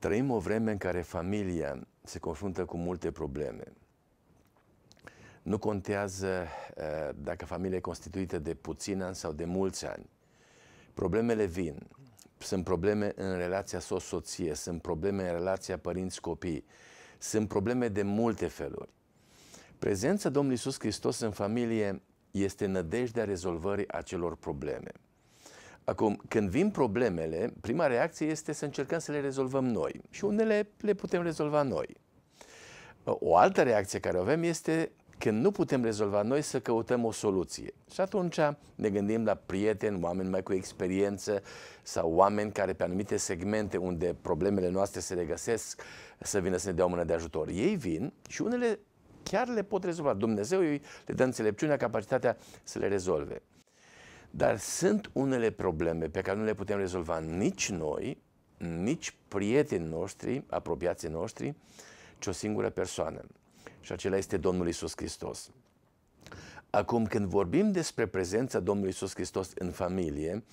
Trăim o vreme în care familia se confruntă cu multe probleme. Nu contează eh, dacă familia e constituită de puțin ani sau de mulți ani. Problemele vin. Sunt probleme în relația soț-soție, sunt probleme în relația părinți-copii, sunt probleme de multe feluri. Prezența Domnului Iisus Hristos în familie este nădejdea rezolvării acelor probleme. Acum, când vin problemele, prima reacție este să încercăm să le rezolvăm noi și unele le putem rezolva noi. O altă reacție care o avem este când nu putem rezolva noi să căutăm o soluție. Și atunci ne gândim la prieteni, oameni mai cu experiență sau oameni care pe anumite segmente unde problemele noastre se regăsesc să vină să ne dea o mână de ajutor. Ei vin și unele chiar le pot rezolva. Dumnezeu îi le dă înțelepciunea, capacitatea să le rezolve. Dar sunt unele probleme pe care nu le putem rezolva nici noi, nici prietenii noștri, apropiații noștri, ci o singură persoană. Și acela este Domnul Isus Hristos. Acum, când vorbim despre prezența Domnului Isus Hristos în familie,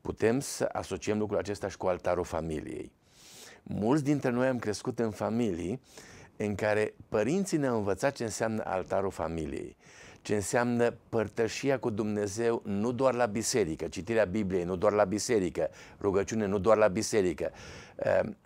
putem să asociem lucrul acesta și cu altarul familiei. Mulți dintre noi am crescut în familii în care părinții ne-au învățat ce înseamnă altarul familiei ce înseamnă părtășia cu Dumnezeu nu doar la biserică, citirea Bibliei nu doar la biserică, rugăciune nu doar la biserică, ehm,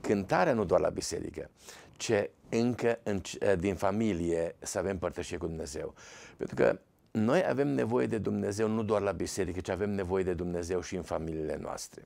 cântarea nu doar la biserică, ce încă în, eh, din familie să avem părtășie cu Dumnezeu. Pentru că noi avem nevoie de Dumnezeu nu doar la biserică, ci avem nevoie de Dumnezeu și în familiile noastre.